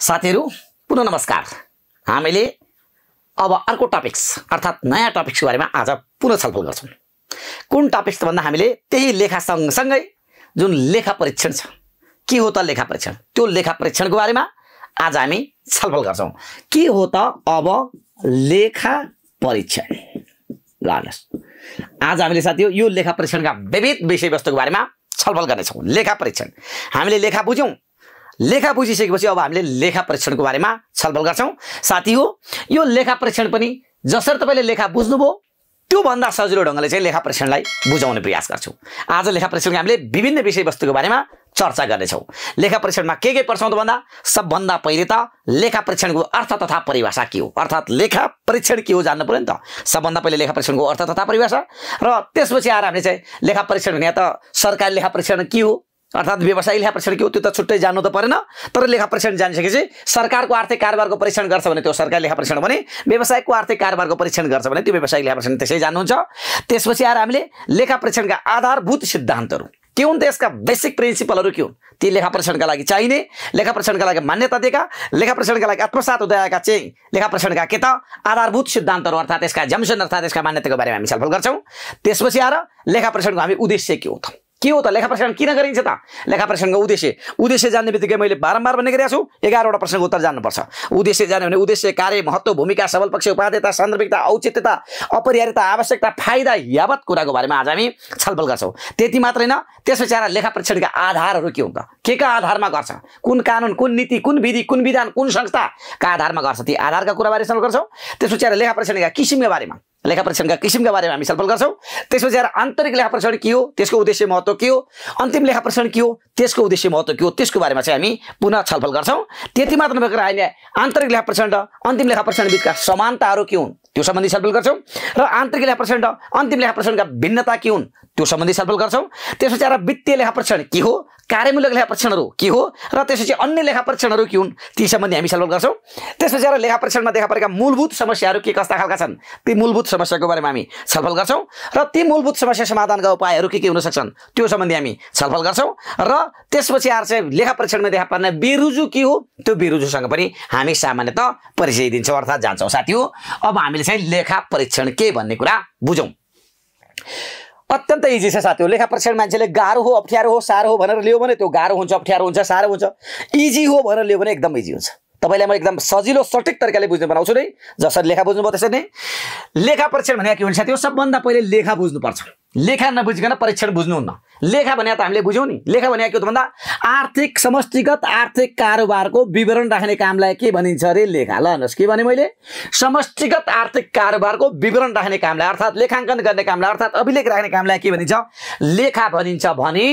साथीहरू पुनः नमस्कार हामीले अब अर्को टपिक्स अर्थात् नयाँ टपिक्सको बारेमा आज पुनः छलफल गर्छौँ कुन टपिक्स त भन्दा हामीले त्यही लेखा सँगसँगै जुन लेखा परीक्षण छ के हो त लेखा परीक्षण त्यो लेखा परीक्षणको बारेमा आज हामी छलफल गर्छौँ के हो त अब लेखा परीक्षण ल आज हामीले साथी यो लेखा परीक्षणका विविध विषयवस्तुको बारेमा छलफल गर्नेछौँ लेखा परीक्षण हामीले लेखा बुझ्यौँ लेखा बुझिसकेपछि अब हामीले लेखा परीक्षणको बारेमा छलफल गर्छौँ साथी हो यो लेखा परीक्षण पनि जसरी तपाईँले लेखा बुझ्नुभयो त्योभन्दा सजिलो ढङ्गले चाहिँ लेखा परीक्षणलाई बुझाउने प्रयास गर्छौँ आज लेखा परीक्षणको हामीले विभिन्न विषयवस्तुको बारेमा चर्चा गर्नेछौँ लेखा परीक्षणमा के के पर्छौँ त भन्दा सबभन्दा पहिले त लेखा परीक्षणको अर्थ तथा परिभाषा के हो अर्थात् लेखा परीक्षण के हो जान्नु पऱ्यो नि त सबभन्दा पहिले लेखा परीक्षणको अर्थ तथा परिभाषा र त्यसपछि आएर हामीले चाहिँ लेखा परीक्षण भने त सरकारी लेखा परीक्षण के हो अर्थात् व्यवसायी लेखा परीक्षण के हो त्यो त छुट्टै जान्नु त परेन तर लेखा परीक्षण जानिसकेपछि सरकारको आर्थिक कारोबारको परीक्षण गर्छ भने त्यो सरकारी लेखा परीक्षण भने व्यवसायको आर्थिक कारोबारको परीक्षण गर्छ भने त्यो व्यवसायिक लेखा परीक्षण त्यसै जान्नुहुन्छ त्यसपछि आएर हामीले लेखा परीक्षणका आधारभूत सिद्धान्तहरू के हुन् त यसका बेसिक प्रिन्सिपलहरू के हुन् ती लेखा परीक्षणका लागि चाहिने लेखा परीक्षणका लागि मान्यता दिएका लेखा परीक्षणका लागि आत्मसात उदयका चाहिँ लेखा परीक्षणका के त आधारभूत सिद्धान्तहरू अर्थात् यसका जम्सन अर्थात् यसका मान्यताको बारेमा हामी छलफल गर्छौँ त्यसपछि आएर लेखा परीक्षणको हामी उद्देश्य के हो त के हो त लेखा परीक्षण किन गरिन्छ त लेखा परीक्षणको उद्देश्य उद्देश्य जान्ने बित्तिकै मैले बारम्बार भन्ने गरिरहेको छु एघारवटा प्रश्नको उत्तर जान्नुपर्छ उद्देश्य जान्यो भने उद्देश्य कार्य महत्त्व भूमिका सबल पक्ष उपाध्यता सान्दर्भिकता औचित्यता अपरिहार्यता आवश्यकता फाइदा यावत कुराको बारेमा आज हामी छलफल गर्छौँ त्यति मात्रै होइन त्यसपछि आएर लेखा परीक्षणका आधारहरू के हुन्छ के का आधारमा गर्छ कुन कानुन कुन नीति कुन विधि कुन विधान कुन संस्थाका आधारमा गर्छ ती आधारका कुराबारे छलफल गर्छौँ त्यसपछि आएर लेखा परीक्षणका किसिमका बारेमा लेखा परीक्षणका किसिमका बारेमा हामी छलफल गर्छौँ त्यसपछि आएर आन्तरिक लेखा परीक्षण के हो त्यसको उद्देश्य महत्त्व महत्त्व के हो अन्तिम लेखा प्रसारण के हो त्यसको उद्देश्य महत्त्व के हो त्यसको बारेमा चाहिँ हामी पुनः छलफल गर्छौँ त्यति मात्र नभएर अहिले आन्तरिक लेखा प्रसारण र अन्तिम लेखा प्रसारण बिचका समानताहरू के हुन् त्यो सम्बन्धी छलफल गर्छौँ र आन्तरिक लेखा प्रसारण र अन्तिम लेखा प्रसारणका भिन्नता के हुन् त्यो सम्बन्धी छलफल गर्छौँ त्यसपछि आएर वित्तीय लेखा परीक्षण के हो कार्यमूलक लेखा परीक्षणहरू के हो र त्यसपछि अन्य लेखा परीक्षणहरू के हुन् ती सम्बन्धी हामी छलफल गर्छौँ त्यसपछि आएर लेखा परीक्षणमा देखा परेका मूलभूत समस्याहरू के कस्ता खालका छन् ती मूलभूत समस्याको बारेमा हामी छलफल गर्छौँ र ती मूलभूत समस्या समाधानका उपायहरू के के हुन सक्छन् त्यो सम्बन्धी हामी छलफल गर्छौँ र त्यसपछि आएर चाहिँ लेखा परीक्षणमा देखा पर्ने बेरुजु के हो त्यो बेरुजुसँग पनि हामी सामान्यत परिचय दिन्छौँ अर्थात् जान्छौँ साथी हो अब हामीले चाहिँ लेखा परीक्षण के भन्ने कुरा बुझौँ अत्यन्त इजी छ साथी हो लेखा परीक्षण मान्छेले गाह्रो हो अप्ठ्यारो हो साह्रो हो भनेर लियो भने त्यो गाह्रो हुन्छ अप्ठ्यारो हुन्छ साह्रो हुन्छ इजी हो भनेर लियो भने एकदम इजी हुन्छ तपाईँलाई म एकदम सजिलो सठिक तरिकाले बुझ्नु बनाउँछु नै जसरी लेखा बुझ्नुभयो त्यसरी नै लेखा परीक्षण भनेको के हुन्छ त्यो सबभन्दा पहिले लेखा बुझ्नुपर्छ लेखा नबुझिकन परीक्षण बुझ्नुहुन्न लेखा भने त हामीले बुझ्यौँ नि लेखा भने के हो त भन्दा आर्थिक समष्टिगत आर्थिक कारोबारको विवरण राख्ने कामलाई के भनिन्छ अरे लेखा ल हेर्नुहोस् के भने मैले समष्टिगत आर्थिक कारोबारको विवरण राख्ने कामलाई अर्थात् लेखाङ्कन गर्ने कामलाई अर्थात् अभिलेख राख्ने कामलाई के भनिन्छ लेखा भनिन्छ भने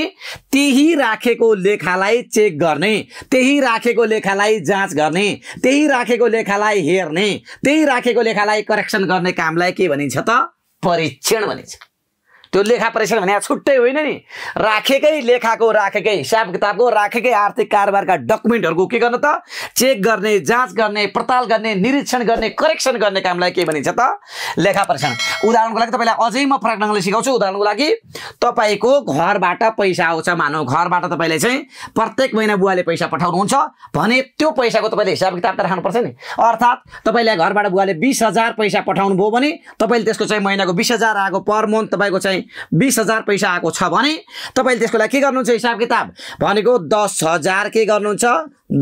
त्यही राखेको लेखालाई चेक गर्ने त्यही राखेको लेखालाई जाँच गर्ने त्यही राखेको लेखालाई हेर्ने त्यही राखेको लेखालाई करेक्सन गर्ने काम लाई के भनिन्छ त परीक्षण भनिन्छ त्यो लेखा परीक्षण भने छुट्टै होइन नि राखेकै लेखाको राखेकै हिसाब किताबको राखेकै आर्थिक कारोबारका डकुमेन्टहरूको के गर्न त चेक गर्ने जाँच गर्ने पडताल गर्ने निरीक्षण गर्ने करेक्सन गर्ने कामलाई के भनिन्छ त लेखा परीक्षण उदाहरणको लागि तपाईँलाई अझै म फरक ढङ्गले सिकाउँछु उदाहरणको लागि तपाईँको घरबाट पैसा आउँछ मानौ घरबाट तपाईँले चाहिँ प्रत्येक महिना बुवाले पैसा पठाउनुहुन्छ भने त्यो पैसाको तपाईँले हिसाब किताब त राख्नुपर्छ नि अर्थात् तपाईँले घरबाट बुवाले बिस हजार पैसा पठाउनु भयो भने तपाईँले त्यसको चाहिँ महिनाको बिस हजार आएको पर मन्थ तपाईँको चाहिँ बिस हजार पैसा आएको छ भने तपाईँले त्यसको लागि के गर्नुहुन्छ हिसाब किताब भनेको दस हजार के गर्नुहुन्छ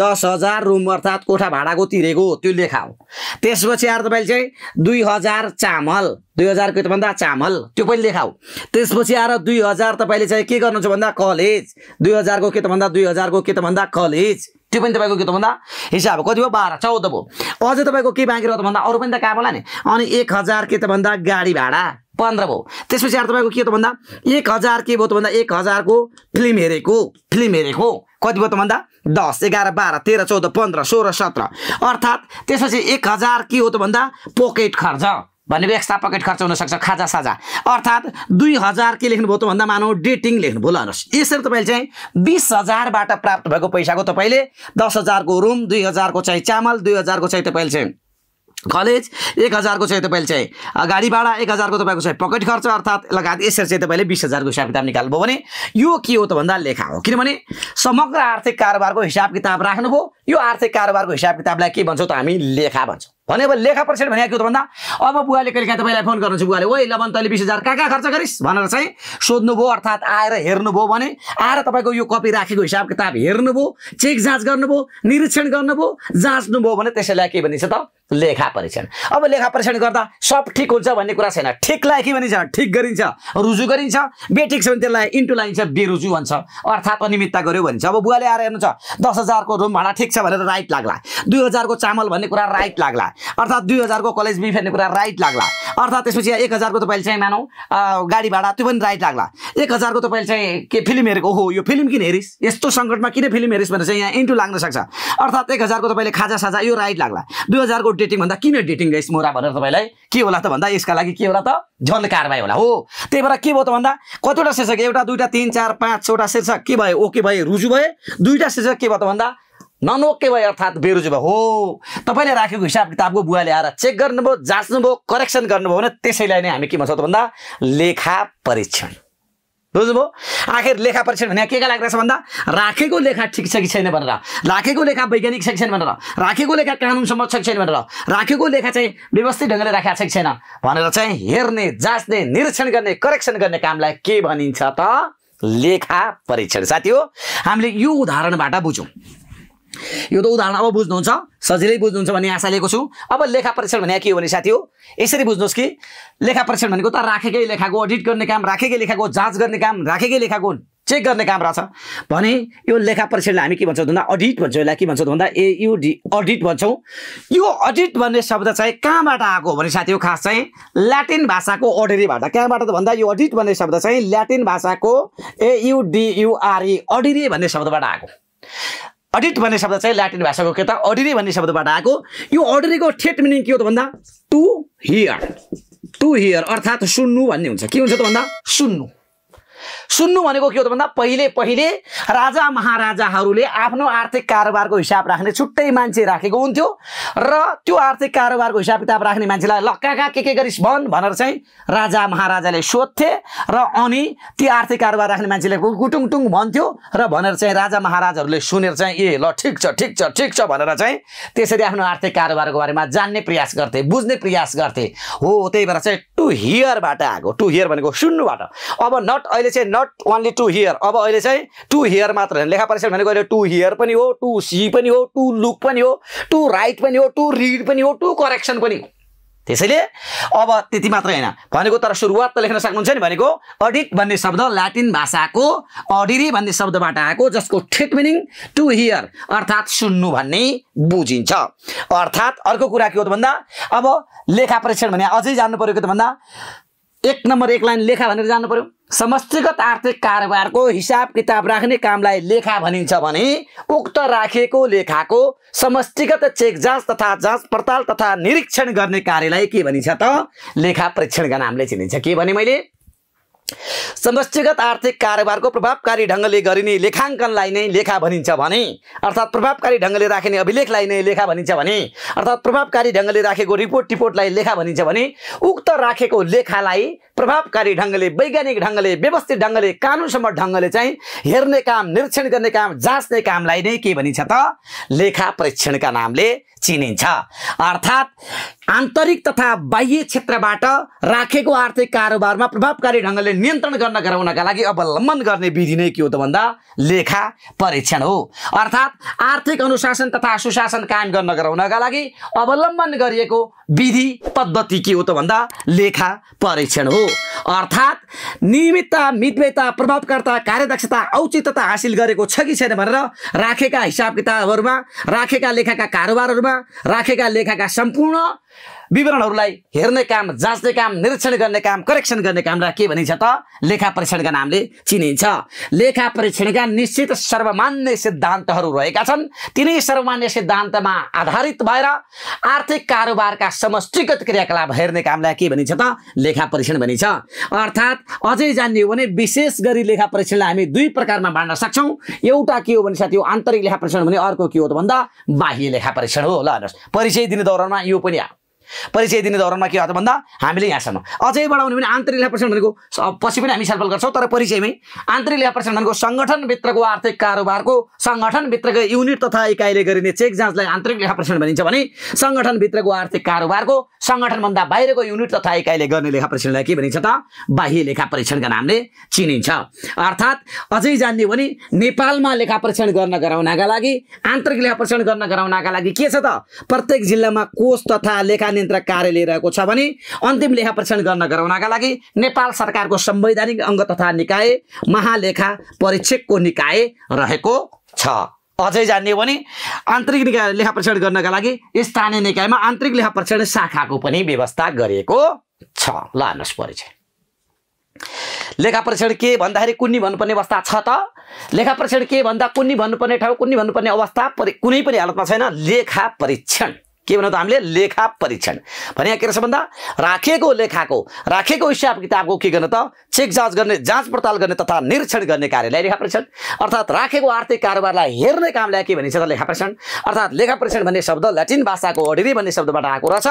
दस हजार रुम अर्थात् कोठा भाडाको तिरेको त्यो लेखा हो त्यसपछि आएर तपाईँले चाहिँ दुई हजार चामल दुई हजार के भन्दा चामल त्यो पनि लेखाऊ त्यसपछि आएर दुई हजार तपाईँले चाहिँ के गर्नुहुन्छ भन्दा कलेज दुई हजारको के त भन्दा दुई हजारको के त भन्दा कलेज त्यो पनि तपाईँको के त भन्दा हिसाब कति भयो बाह्र चौध भयो अझ तपाईँको के बाँकी रह्यो त भन्दा अरू पनि त कहाँ होला नि अनि एक हजार के त भन्दा गाडी भाडा पन्ध्र भयो त्यसपछि अब तपाईँको के त भन्दा एक हजार के भयो त भन्दा एक हजारको फिल्म हेरेको फिल्म हेरेको कति भयो त भन्दा दस एघार बाह्र तेह्र चौध पन्ध्र सोह्र सत्र अर्थात् त्यसपछि एक हजार के हो त भन्दा पकेट खर्च भन्ने एक्स्ट्रा पकेट खर्च हुनसक्छ खाजा साजा अर्थात् दुई हजार के लेख्नुभयो त भन्दा मानौ डेटिङ लेख्नुभयो ल हेर्नुहोस् यसरी तपाईँले चाहिँ बिस हजारबाट प्राप्त भएको पैसाको तपाईँले दस हजारको रुम दुई हजारको चाहिँ चामल दुई हजारको चाहिँ तपाईँले चाहिँ कलेज एक हजारको चाहिँ तपाईँले चाहिँ गाडी भाडा एक हजारको तपाईँको चाहिँ पकेट खर्च अर्थात् लगायत यसरी चाहिँ तपाईँले बिस हजारको हिसाब किताब निकाल्नुभयो भने यो के हो त भन्दा लेखा हो किनभने समग्र आर्थिक कारोबारको हिसाब किताब राख्नुभयो यो आर्थिक कारोबारको हिसाब किताबलाई के भन्छौँ त हामी लेखा भन्छौँ भने लेखा परीक्षण भनेको के हो त भन्दा अब बुवाले कहिले काहीँ तपाईँलाई फोन गर्नुहुन्छ बुवाले ओइ लबन तैँले बिस हजार कहाँ कहाँ खर्च गरिस् भनेर चाहिँ सोध्नुभयो अर्थात् आएर हेर्नुभयो भने आएर तपाईँको यो कपी राखेको हिसाब किताब हेर्नुभयो चेक जाँच गर्नुभयो निरीक्षण गर्नुभयो जाँच्नुभयो भने त्यसैलाई के भनिन्छ त लेखा परीक्षण अब लेखा परीक्षण गर्दा सब ठिक हुन्छ भन्ने कुरा छैन ठिक लाग्यो भने भनिन्छ ठिक गरिन्छ रुजु गरिन्छ बेठिक छ भने त्यसलाई इन्टु लाइन्छ बेरुजु भन्छ अर्थात् अनियमितता गऱ्यो भन्छ अब बुवाले आएर हेर्नु छ दस हजारको रुम भाडा ठिक छ भनेर राइट लाग्ला दुई हजारको चामल भन्ने कुरा राइट लाग्ला अर्थात् दुई हजारको कलेज बी भन्ने कुरा राइट लाग्ला अर्थात् त्यसपछि एक हजारको तपाईँले चाहिँ मानौ गाडी भाडा त्यो पनि राइट लाग्ला एक हजारको तपाईँले चाहिँ के फिल्म हेरेको हो यो फिल्म किन हेरिस् यस्तो सङ्कटमा किन फिल्म हेरिस् भनेर चाहिँ यहाँ इन्टु लाग्न सक्छ अर्थात् एक हजारको तपाईँले खाजा साजा यो राइट लाग्ला दुई हजारको डेटिङ भन्दा किन डेटिङ रहेछ मोरा भनेर तपाईँलाई के होला त भन्दा यसका लागि के होला त झन् कारवाही होला हो त्यही भएर के भयो त भन्दा कतिवटा शीर्षक एउटा दुईवटा तिन चार पाँच छवटा शीर्षक के भयो ओके भए रुजु भए दुईवटा शीर्षक के भयो त भन्दा ननोके भयो अर्थात् बेरुजु भयो हो तपाईँले राखेको हिसाब किताबको बुवाले आएर चेक गर्नुभयो जाँच्नुभयो करेक्सन गर्नुभयो भने त्यसैलाई नै हामी के भन्छौँ त भन्दा लेखा परीक्षण बुझ्नुभयो आखिर लेखा परीक्षण भने के का रहेछ भन्दा राखेको लेखा ठिक छ कि छैन भनेर राखेको लेखा वैज्ञानिक छ कि छैन भनेर राखेको लेखा कानुनसम्म छ कि छैन भनेर राखेको लेखा चाहिँ व्यवस्थित ढङ्गले राखेको छ कि छैन भनेर चाहिँ हेर्ने जाँच्ने निरीक्षण गर्ने करेक्सन गर्ने कामलाई के भनिन्छ त लेखा परीक्षण साथी हो हामीले यो उदाहरणबाट बुझौँ यो त उदाहरण अब बुझ्नुहुन्छ सजिलै बुझ्नुहुन्छ भन्ने आशा लिएको छु अब लेखा परीक्षण भनेको के हो भने साथी हो यसरी बुझ्नुहोस् कि लेखा परीक्षण भनेको त राखेकै लेखाको अडिट गर्ने काम राखेकै लेखाको जाँच गर्ने काम राखेकै लेखाको चेक गर्ने काम रहेछ भने यो लेखा परीक्षणलाई हामी के भन्छौँ भन्दा अडिट भन्छौँ यसलाई के भन्छौँ भन्दा एयुडी अडिट भन्छौँ यो अडिट भन्ने शब्द चाहिँ कहाँबाट आएको हो भने साथी हो खास चाहिँ ल्याटिन भाषाको अडेरीबाट कहाँबाट त भन्दा यो अडिट भन्ने शब्द चाहिँ ल्याटिन भाषाको एयुडियुआरई अडिरी e, भन्ने शब्दबाट आएको अडिट भन्ने शब्द चाहिँ ल्याटिन भाषाको के त अडिरी भन्ने शब्दबाट आएको यो अडिरीको ठेट मिनिङ के हो त भन्दा टु हियर टु हियर अर्थात् सुन्नु भन्ने हुन्छ के हुन्छ त भन्दा सुन्नु सुन्नु भनेको के हो त भन्दा पहिले पहिले राजा महाराजाहरूले आफ्नो आर्थिक कारोबारको हिसाब राख्ने छुट्टै मान्छे राखेको हुन्थ्यो र त्यो आर्थिक कारोबारको हिसाब किताब राख्ने मान्छेलाई ल कहाँ के के गरिस् भन् भनेर चाहिँ राजा महाराजाले सोध्थे र अनि ती आर्थिक कारोबार राख्ने मान्छेले कुटुङटुङ भन्थ्यो र भनेर चाहिँ राजा महाराजाहरूले सुनेर चाहिँ ए ल ठिक छ ठिक छ ठिक छ भनेर चाहिँ त्यसरी आफ्नो आर्थिक कारोबारको बारेमा जान्ने प्रयास गर्थे बुझ्ने प्रयास गर्थे हो त्यही भएर चाहिँ टु हियरबाट आएको टु हियर भनेको सुन्नुबाट अब नट अहिले चाहिँ not not only to hear अब अहिले चाहिँ टु हियर मात्र होइन लेखा परीक्षण भनेको अहिले टु हियर पनि हो टु सी पनि हो टु लुक पनि हो टु राइट पनि हो टु रिड पनि हो टु करेक्सन पनि हो त्यसैले अब त्यति मात्र होइन भनेको तर सुरुवात त लेख्न सक्नुहुन्छ नि भनेको अडिट भन्ने शब्द ल्याटिन भाषाको अडिरी भन्ने शब्दबाट आएको जसको ठिक मिनिङ टु हियर अर्थात् सुन्नु भन्ने बुझिन्छ अर्थात् अर्को कुरा के हो त भन्दा अब लेखा परीक्षण भने अझै जान्नु पऱ्यो के त भन्दा एक नम्बर एक लाइन लेखा भनेर जान्नु पर्यो समष्टिगत आर्थिक कारोबारको हिसाब किताब राख्ने कामलाई लेखा भनिन्छ भने उक्त राखेको लेखाको समष्टिगत चेक जाँच तथा जाँच पडताल तथा निरीक्षण गर्ने कार्यलाई के भनिन्छ त लेखा परीक्षणका नामले चिनिन्छ के भने मैले समष्टिगत आर्थिक कारोबारको प्रभावकारी ढङ्गले गरिने लेखाङ्कनलाई नै लेखा भनिन्छ भने अर्थात् प्रभावकारी ढङ्गले राखिने अभिलेखलाई नै लेखा भनिन्छ भने अर्थात् प्रभावकारी ढङ्गले राखेको रिपोर्ट टिपोर्टलाई लेखा भनिन्छ भने उक्त राखेको लेखालाई प्रभावकारी ढङ्गले वैज्ञानिक ढङ्गले व्यवस्थित ढङ्गले कानुनसम्म ढङ्गले चाहिँ हेर्ने काम निरीक्षण गर्ने काम जाँच्ने कामलाई नै के भनिन्छ त लेखा परीक्षणका नामले चिनिन्छ अर्थात् आन्तरिक तथा बाह्य क्षेत्रबाट राखेको आर्थिक कारोबारमा प्रभावकारी ढङ्गले नियन्त्रण गर्न गराउनका लागि अवलम्बन गर्ने विधि नै के हो त भन्दा लेखा परीक्षण हो अर्थात् आर्थिक अनुशासन तथा सुशासन कायम गर्न गराउनका लागि अवलम्बन गरिएको विधि पद्धति के हो त भन्दा लेखा परीक्षण हो अर्थात् नियमितता मितव्यता प्रभावकर्ता कार्यदक्षता औचित्यता हासिल गरेको छ कि छैन भनेर राखेका हिसाब किताबहरूमा राखेका लेखाका कारोबारहरूमा राखेका लेखाका सम्पूर्ण विवरणहरूलाई हेर्ने काम जाँच्ने काम निरीक्षण गर्ने काम करेक्सन गर्ने कामलाई के भनिन्छ त लेखा परीक्षणका नामले चिनिन्छ लेखा परीक्षणका निश्चित सर्वमान्य सिद्धान्तहरू रहेका छन् तिनै सर्वमान्य सिद्धान्तमा आधारित भएर आर्थिक कारोबारका समष्टिगत क्रियाकलाप हेर्ने कामलाई के भनिन्छ त लेखा परीक्षण भनिन्छ अर्थात् अझै जान्ने हो भने विशेष गरी लेखा परीक्षणलाई हामी दुई प्रकारमा बाँड्न सक्छौँ एउटा के हो भने साथी हो आन्तरिक लेखा परीक्षण भने अर्को के हो त भन्दा बाह्य लेखा परीक्षण हो ल हेर्नुहोस् परिचय दिने दौरानमा यो पनि परिचय दिने दौरानमा के हो त भन्दा हामीले यहाँसम्म अझै बढाउने भने आन्तरिक लेखा परीक्षण भनेको पछि पनि हामी छलफल गर्छौँ तर परिचयमै आन्तरिक लेखा परीक्षण भनेको सङ्गठनभित्रको आर्थिक कारोबारको सङ्गठनभित्रको युनिट तथा इकाइले गरिने चेक जाँचलाई आन्तरिक लेखा परीक्षण भनिन्छ भने सङ्गठनभित्रको आर्थिक कारोबारको सङ्गठनभन्दा बाहिरको युनिट तथा इकाइले गर्ने लेखा परीक्षणलाई के भनिन्छ त बाह्य लेखा परीक्षणका नामले चिनिन्छ अर्थात् अझै जान्ने भने नेपालमा लेखा परीक्षण गर्न गराउनका लागि आन्तरिक लेखा परीक्षण गर्न गराउनका लागि के छ त प्रत्येक जिल्लामा कोष तथा लेखा षड्यन्त्र कार्य लिइरहेको छ भने अन्तिम लेखा परीक्षण गर्न गराउनका लागि नेपाल सरकारको संवैधानिक अङ्ग तथा निकाय महालेखा परीक्षकको निकाय रहेको छ अझै जान्ने हो भने आन्तरिक निकाय लेखा परीक्षण गर्नका लागि स्थानीय निकायमा आन्तरिक लेखा परीक्षण शाखाको पनि व्यवस्था गरिएको छ ल हेर्नुहोस् परिचय लेखा परीक्षण के भन्दाखेरि कुन्नी भन्नुपर्ने अवस्था छ त लेखा परीक्षण के भन्दा कुन्नी भन्नुपर्ने ठाउँ कुन्नी भन्नुपर्ने अवस्था कुनै पनि हालतमा छैन लेखा परीक्षण के भन्नु त हामीले लेखा परीक्षण भने के रहेछ भन्दा राखेको लेखाको राखेको हिसाब किताबको के गर्ने त चेक जाँच गर्ने जाँच पडताल गर्ने तथा निरीक्षण गर्ने कार्यलाई लेखा परीक्षण अर्थात् राखेको आर्थिक कारोबारलाई हेर्ने कामलाई के भनिन्छ त लेखा परीक्षण अर्थात् लेखा परीक्षण भन्ने शब्द ल्याटिन भाषाको अडिरी भन्ने शब्दबाट आएको रहेछ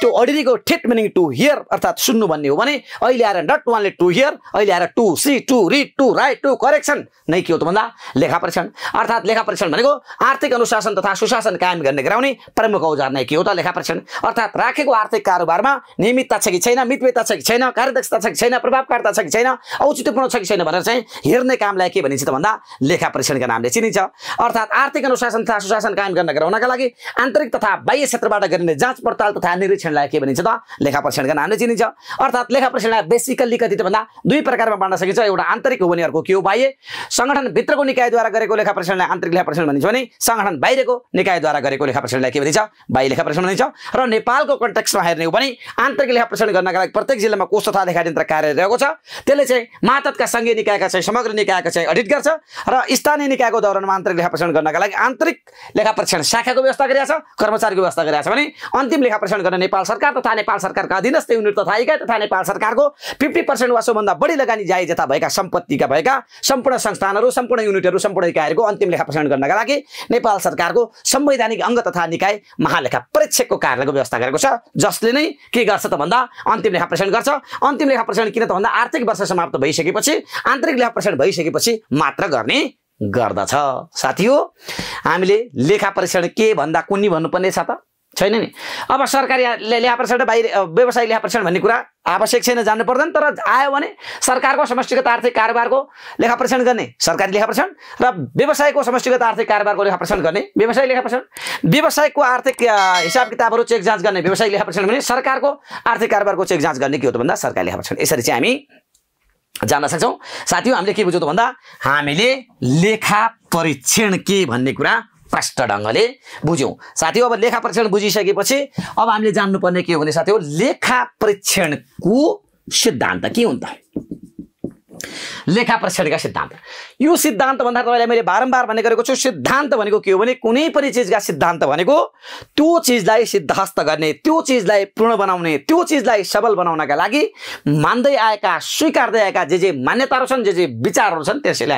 त्यो अडिरीको ठेट मिनिङ टु हियर अर्थात् सुन्नु भन्ने हो भने अहिले आएर नट वानले टु हियर अहिले आएर to see to read to write to correction नै के हो त भन्दा लेखा परीक्षण अर्थात् लेखा परीक्षण भनेको आर्थिक अनुशासन तथा सुशासन कायम गर्ने गराउने प्रमुख औजार के हो त परीक्षण अर्थात् राखेको आर्थिक कारोबारमा नियमितता छ कि छैन मितव्यता छ कि छैन कार्यदक्षता छ कि छैन प्रभावकारिता छ कि छैन औचित्यपूर्ण छ कि छैन भनेर चाहिँ हेर्ने कामलाई के भनिन्छ त भन्दा लेखा परीक्षणका नामले चिनिन्छ अर्थात् आर्थिक अनुशासन तथा सुशासन कायम गर्न गराउनका लागि आन्तरिक तथा बाह्य क्षेत्रबाट गरिने जाँच पडताल तथा निरीक्षणलाई के भनिन्छ त लेखा परीक्षणका नामले चिनिन्छ अर्थात् लेखा परीक्षणलाई बेसिकल्ली कति भन्दा दुई प्रकारमा बाँड्न सकिन्छ एउटा आन्तरिक हो भने अर्को के हो बाह्य सङ्गठनभित्रको निकायद्वारा गरेको लेखा परीक्षणलाई आन्तरिक लेखा परीक्षण भनिन्छ भने सङ्गठन बाहिरको निकायद्वारा गरेको लेखा परीक्षणलाई के भनिन्छ बाह्य स्थायी लेखा परीक्षण हुनेछ र नेपालको कन्टेक्समा हेर्ने हो भने आन्तरिक लेखा परीक्षण गर्नका लागि प्रत्येक जिल्लामा कोष तथा लेखा लेखायन्त्र कार्य रहेको छ त्यसले चाहिँ मातका सङ्घीय निकायका चाहिँ समग्र निकायको चाहिँ अडिट गर्छ र स्थानीय निकायको दौरानमा आन्तरिक लेखा परीक्षण गर्नका लागि आन्तरिक लेखा परीक्षण शाखाको व्यवस्था गरिरहेको छ कर्मचारीको व्यवस्था गरिरहेको छ भने अन्तिम लेखा परीक्षण गर्न नेपाल सरकार तथा नेपाल सरकारका अधीनस्थ युनिट तथा इकाइ तथा नेपाल सरकारको फिफ्टी पर्सेन्ट वा सोभन्दा बढी लगानी जायज जता भएका सम्पत्तिका भएका सम्पूर्ण संस्थानहरू सम्पूर्ण युनिटहरू सम्पूर्ण इकाइहरूको अन्तिम लेखा परीक्षण गर्नका लागि नेपाल सरकारको संवैधानिक अङ्ग तथा निकाय महालेखा लेखा परीक्षकको कार्यालयको व्यवस्था गरेको छ जसले नै के गर्छ त भन्दा अन्तिम लेखा परीक्षण गर्छ अन्तिम लेखा परीक्षण किन त भन्दा आर्थिक वर्ष समाप्त भइसकेपछि आन्तरिक लेखा परीक्षण भइसकेपछि मात्र गर्ने गर्दछ साथी हो हामीले लेखा परीक्षण के भन्दा कुन्नी भन्नुपर्ने छ त छैन नि अब सरकारी लेखा र बाहिर व्यवसायिक लेखा परीक्षण भन्ने कुरा आवश्यक छैन जान्नु पर्दैन तर आयो भने सरकारको समष्टिगत आर्थिक कारोबारको लेखा परीक्षण गर्ने सरकारी लेखा परीक्षण र व्यवसायको समष्टिगत आर्थिक कारोबारको लेखा परीक्षण गर्ने व्यवसाय परीक्षण व्यवसायको आर्थिक हिसाब किताबहरू चेक जाँच गर्ने व्यवसायिक लेखा परीक्षण भने सरकारको आर्थिक कारोबारको चेक जाँच गर्ने के हो त भन्दा सरकारी लेखा परीक्षण यसरी चाहिँ हामी जान्न सक्छौँ साथीहरू हामीले के बुझ्यौँ त भन्दा हामीले लेखा परीक्षण के भन्ने कुरा प्रष्ट ढङ्गले बुझ्यौँ साथी अब लेखा परीक्षण बुझिसकेपछि अब हामीले जान्नुपर्ने के हो भने साथी हो लेखा परीक्षणको सिद्धान्त के हुन्छ लेखा परीक्षणका सिद्धान्त यो सिद्धान्त भन्दा तपाईँलाई मैले बारम्बार भन्ने गरेको छु सिद्धान्त भनेको के हो भने कुनै पनि चिजका सिद्धान्त भनेको त्यो चिजलाई सिद्धास्त गर्ने त्यो चिजलाई पूर्ण बनाउने त्यो चिजलाई सबल बनाउनका लागि मान्दै आएका स्वीकार्दै आएका जे जे मान्यताहरू छन् जे जे विचारहरू छन् त्यसैलाई